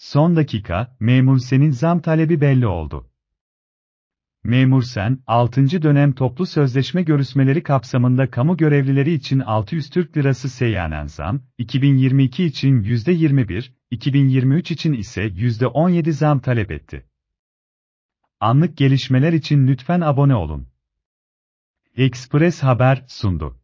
Son dakika, memur senin zam talebi belli oldu. Memur sen, 6. dönem toplu sözleşme görüşmeleri kapsamında kamu görevlileri için 600 Türk Lirası seyyanen zam, 2022 için %21, 2023 için ise %17 zam talep etti. Anlık gelişmeler için lütfen abone olun. Express Haber sundu.